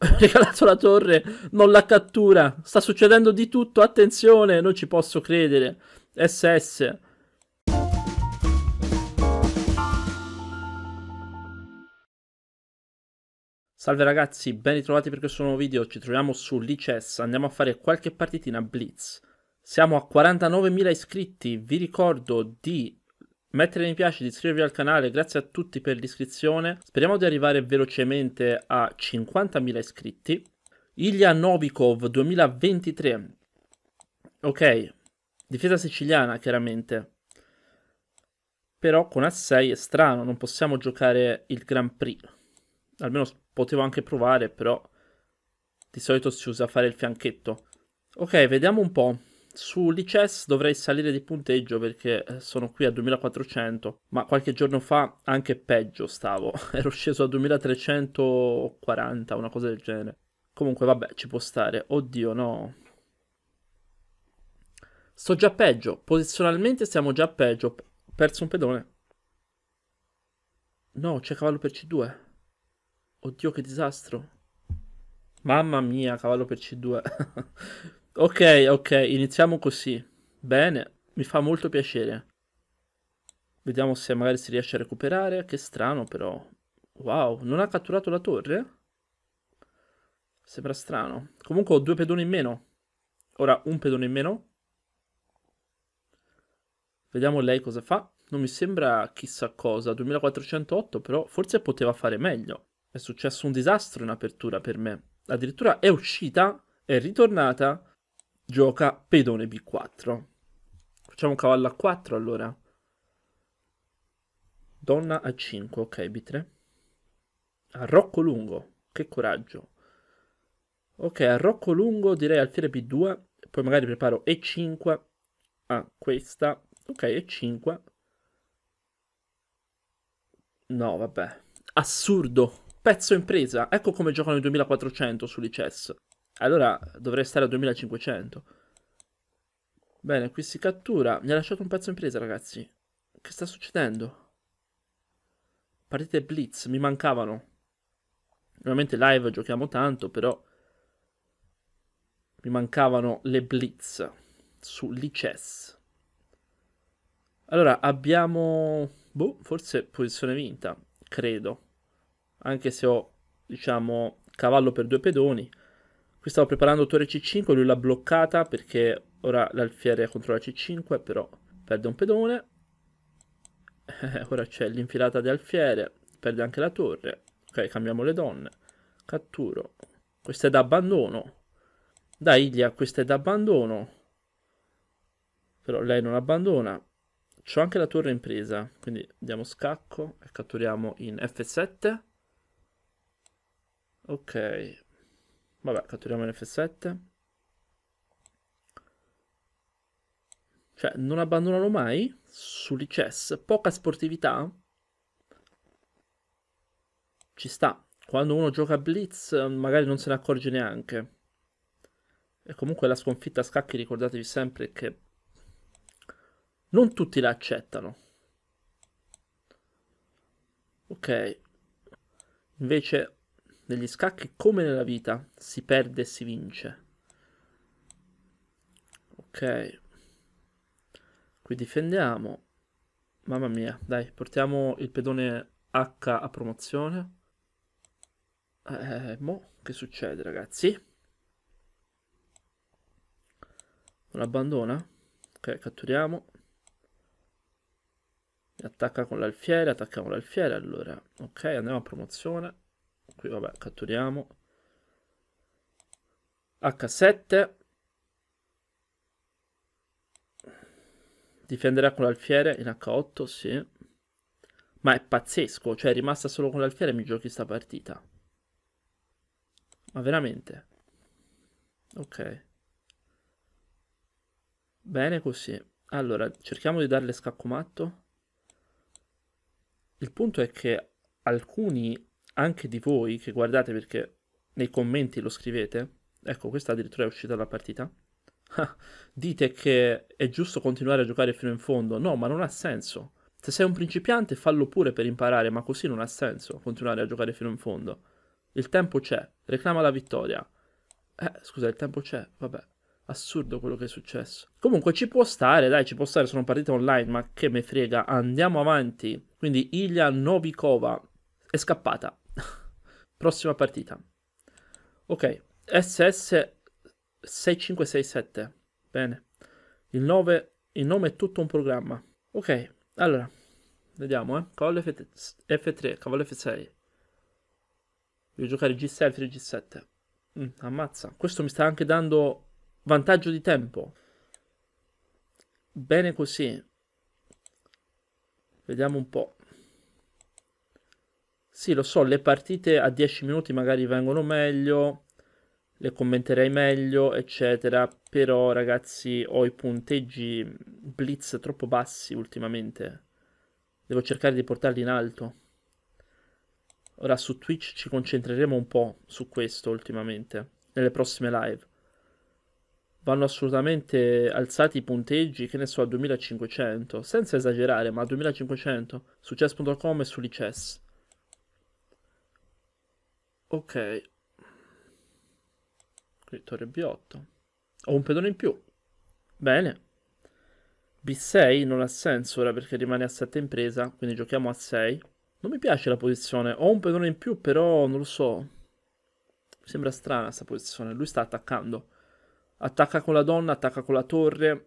regalato la torre, non la cattura. Sta succedendo di tutto, attenzione, non ci posso credere. SS. Salve ragazzi, ben ritrovati per questo nuovo video, ci troviamo su Lichess, andiamo a fare qualche partitina Blitz. Siamo a 49.000 iscritti, vi ricordo di Mettere mi piace, iscrivervi al canale, grazie a tutti per l'iscrizione. Speriamo di arrivare velocemente a 50.000 iscritti. Ilya Novikov 2023. Ok, difesa siciliana chiaramente. Però con A6 è strano, non possiamo giocare il Grand Prix. Almeno potevo anche provare, però di solito si usa fare il fianchetto. Ok, vediamo un po'. Su Lices dovrei salire di punteggio perché eh, sono qui a 2400, ma qualche giorno fa anche peggio stavo, ero sceso a 2340, una cosa del genere. Comunque vabbè, ci può stare. Oddio no. Sto già peggio, posizionalmente siamo già peggio. Ho perso un pedone. No, c'è cavallo per C2. Oddio che disastro. Mamma mia, cavallo per C2. Ok, ok, iniziamo così. Bene, mi fa molto piacere. Vediamo se magari si riesce a recuperare. Che strano però. Wow, non ha catturato la torre? Sembra strano. Comunque ho due pedoni in meno. Ora un pedone in meno. Vediamo lei cosa fa. Non mi sembra chissà cosa. 2408 però forse poteva fare meglio. È successo un disastro in apertura per me. Addirittura è uscita, è ritornata gioca pedone b4. Facciamo cavallo a 4 allora. Donna a 5, ok, b3. A rocco lungo, che coraggio. Ok, a rocco lungo direi alfiere b2, poi magari preparo e5 a ah, questa. Ok, e5. No, vabbè. Assurdo. Pezzo impresa. Ecco come giocano i 2400 sull'ICES. Allora dovrei stare a 2500. Bene, qui si cattura. Mi ha lasciato un pezzo in presa, ragazzi. Che sta succedendo? Partite blitz, mi mancavano. Ovviamente live giochiamo tanto, però... Mi mancavano le blitz su Lichess. Allora, abbiamo... Boh, forse posizione vinta, credo. Anche se ho, diciamo, cavallo per due pedoni. Qui stavo preparando torre C5, lui l'ha bloccata perché ora l'alfiere controlla C5, però perde un pedone. Eh, ora c'è l'infilata di alfiere, perde anche la torre. Ok, cambiamo le donne. Catturo. Questa è da abbandono. Dai, Ilia, questa è da abbandono. Però lei non abbandona. C'ho anche la torre in presa, quindi diamo scacco e catturiamo in F7. Ok, Vabbè, catturiamo l'F7. Cioè, non abbandonano mai sull'ICES. Poca sportività. Ci sta. Quando uno gioca a Blitz, magari non se ne accorge neanche. E comunque la sconfitta a scacchi, ricordatevi sempre che non tutti la accettano. Ok. Invece negli scacchi, come nella vita, si perde e si vince. Ok. Qui difendiamo. Mamma mia, dai, portiamo il pedone H a promozione. Eh, mo, che succede, ragazzi? Non abbandona? Ok, catturiamo. Attacca con l'alfiere, attacchiamo l'alfiere, allora. Ok, andiamo a promozione qui vabbè catturiamo H7 difenderà con l'alfiere in H8 sì ma è pazzesco cioè è rimasta solo con l'alfiere mi giochi sta partita ma veramente ok bene così allora cerchiamo di darle scacco matto il punto è che alcuni anche di voi che guardate perché nei commenti lo scrivete, ecco questa addirittura è uscita dalla partita, dite che è giusto continuare a giocare fino in fondo, no ma non ha senso. Se sei un principiante fallo pure per imparare, ma così non ha senso continuare a giocare fino in fondo. Il tempo c'è, reclama la vittoria. Eh, scusa, il tempo c'è, vabbè. Assurdo quello che è successo. Comunque ci può stare, dai, ci può stare, sono partite online, ma che me frega, andiamo avanti. Quindi Ilya Novikova è scappata, Prossima partita. Ok, SS 6567. Bene. Il, 9, il nome è tutto un programma. Ok, allora. Vediamo, eh. Cavallo F3, cavallo F6. Devo giocare G6, F3, G7. Mm, ammazza. Questo mi sta anche dando vantaggio di tempo. Bene così. Vediamo un po'. Sì, lo so, le partite a 10 minuti magari vengono meglio, le commenterei meglio, eccetera, però ragazzi ho i punteggi blitz troppo bassi ultimamente. Devo cercare di portarli in alto. Ora su Twitch ci concentreremo un po' su questo ultimamente, nelle prossime live. Vanno assolutamente alzati i punteggi, che ne so, a 2500, senza esagerare, ma a 2500 su chess.com e su Lichess. Ok. Qui torre B8. Ho un pedone in più. Bene. B6 non ha senso ora perché rimane a 7 in presa, quindi giochiamo a 6. Non mi piace la posizione, ho un pedone in più però non lo so. Mi sembra strana questa posizione, lui sta attaccando. Attacca con la donna, attacca con la torre.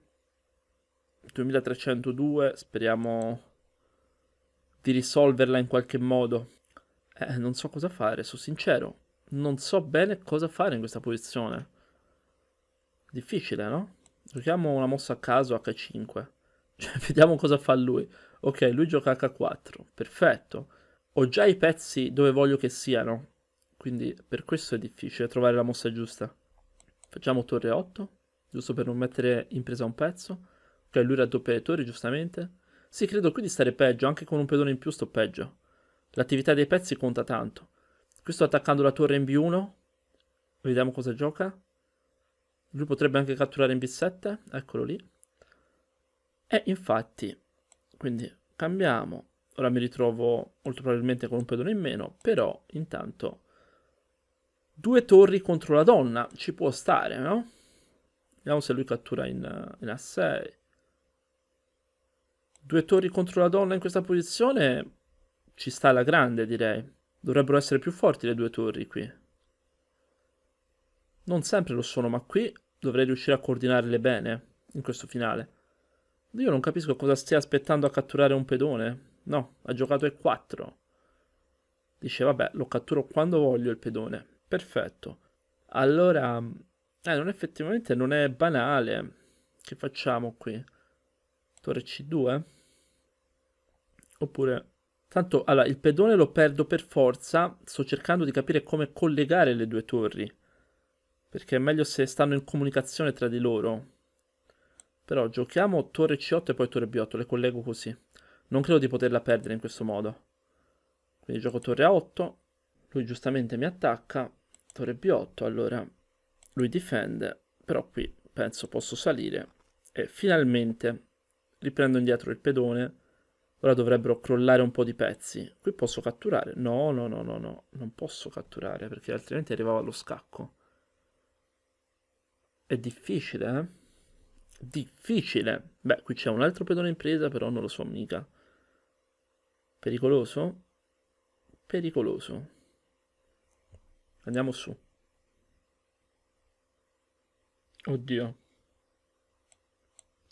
2302, speriamo di risolverla in qualche modo. Eh, non so cosa fare, sono sincero. Non so bene cosa fare in questa posizione. Difficile, no? Giochiamo una mossa a caso H5. Cioè, vediamo cosa fa lui. Ok, lui gioca H4. Perfetto. Ho già i pezzi dove voglio che siano. Quindi per questo è difficile trovare la mossa giusta. Facciamo torre 8, giusto per non mettere in presa un pezzo. Ok, lui raddoppia le torri, giustamente. Sì, credo qui di stare peggio, anche con un pedone in più sto peggio. L'attività dei pezzi conta tanto. Qui sto attaccando la torre in B1. Vediamo cosa gioca. Lui potrebbe anche catturare in B7. Eccolo lì. E infatti, quindi cambiamo. Ora mi ritrovo molto probabilmente con un pedone in meno, però intanto due torri contro la donna ci può stare, no? Vediamo se lui cattura in, in A6. Due torri contro la donna in questa posizione ci sta alla grande, direi. Dovrebbero essere più forti le due torri qui. Non sempre lo sono, ma qui dovrei riuscire a coordinarle bene in questo finale. Io non capisco cosa stia aspettando a catturare un pedone. No, ha giocato E4. Dice, vabbè, lo catturo quando voglio il pedone. Perfetto. Allora, eh, non effettivamente non è banale. Che facciamo qui? Torre C2? Oppure Tanto allora, il pedone lo perdo per forza, sto cercando di capire come collegare le due torri, perché è meglio se stanno in comunicazione tra di loro. Però giochiamo torre C8 e poi torre B8, le collego così. Non credo di poterla perdere in questo modo. Quindi gioco torre A8, lui giustamente mi attacca, torre B8, allora lui difende, però qui penso posso salire e finalmente riprendo indietro il pedone Ora dovrebbero crollare un po' di pezzi. Qui posso catturare? No, no, no, no, no. Non posso catturare perché altrimenti arrivava allo scacco. È difficile, eh? Difficile. Beh, qui c'è un altro pedone in presa, però non lo so mica. Pericoloso? Pericoloso. Andiamo su. Oddio.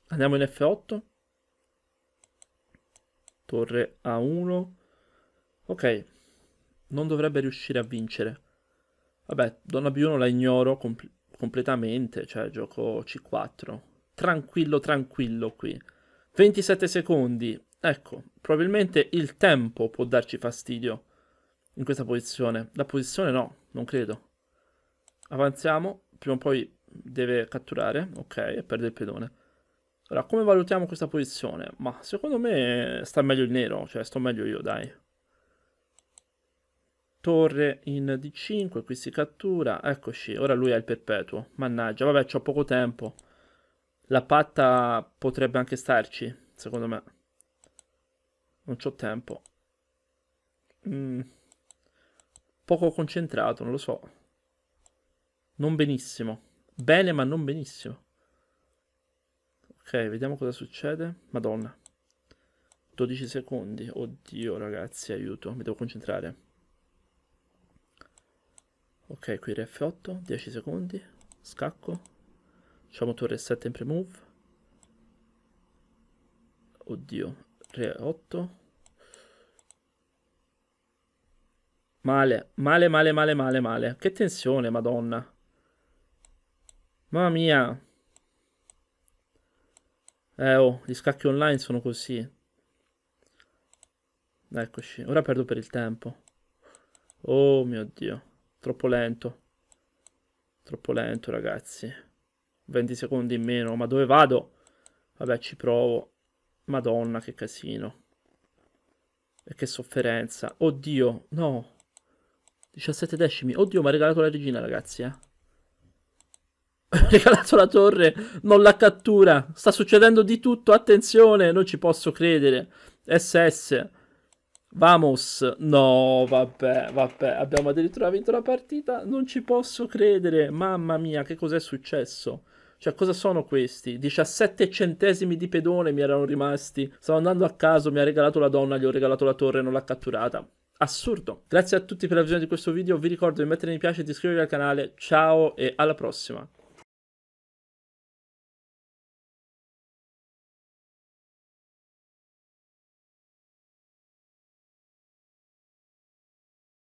Andiamo in F8? Torre A1. Ok, non dovrebbe riuscire a vincere. Vabbè, donna B1 la ignoro compl completamente, cioè gioco C4. Tranquillo, tranquillo qui. 27 secondi. Ecco, probabilmente il tempo può darci fastidio in questa posizione. La posizione no, non credo. Avanziamo, prima o poi deve catturare, ok, e perde il pedone. Ora, come valutiamo questa posizione? Ma secondo me sta meglio il nero, cioè sto meglio io, dai. Torre in D5, qui si cattura, eccoci, ora lui ha il perpetuo. Mannaggia, vabbè, ho poco tempo. La patta potrebbe anche starci, secondo me. Non c'ho tempo. Mm. Poco concentrato, non lo so. Non benissimo. Bene, ma non benissimo. Ok, vediamo cosa succede. Madonna. 12 secondi. Oddio, ragazzi, aiuto. Mi devo concentrare. Ok, qui re F8, 10 secondi. Scacco. Facciamo torre 7 in pre-move. Oddio, re 8. Male, male, male, male, male, male. Che tensione, madonna. Mamma mia. Eh oh, gli scacchi online sono così. Eccoci, ora perdo per il tempo. Oh mio Dio, troppo lento. Troppo lento, ragazzi. 20 secondi in meno, ma dove vado? Vabbè, ci provo. Madonna, che casino. E che sofferenza. Oddio, no. 17 decimi. Oddio, mi ha regalato la regina, ragazzi, eh. regalato la torre, non la cattura. Sta succedendo di tutto, attenzione, non ci posso credere. SS. Vamos. No, vabbè, vabbè. Abbiamo addirittura vinto la partita. Non ci posso credere. Mamma mia, che cos'è successo? Cioè, cosa sono questi? 17 centesimi di pedone mi erano rimasti. Stavo andando a caso, mi ha regalato la donna, gli ho regalato la torre e non l'ha catturata. Assurdo. Grazie a tutti per la visione di questo video. Vi ricordo di mettere mi piace e di iscrivervi al canale. Ciao e alla prossima.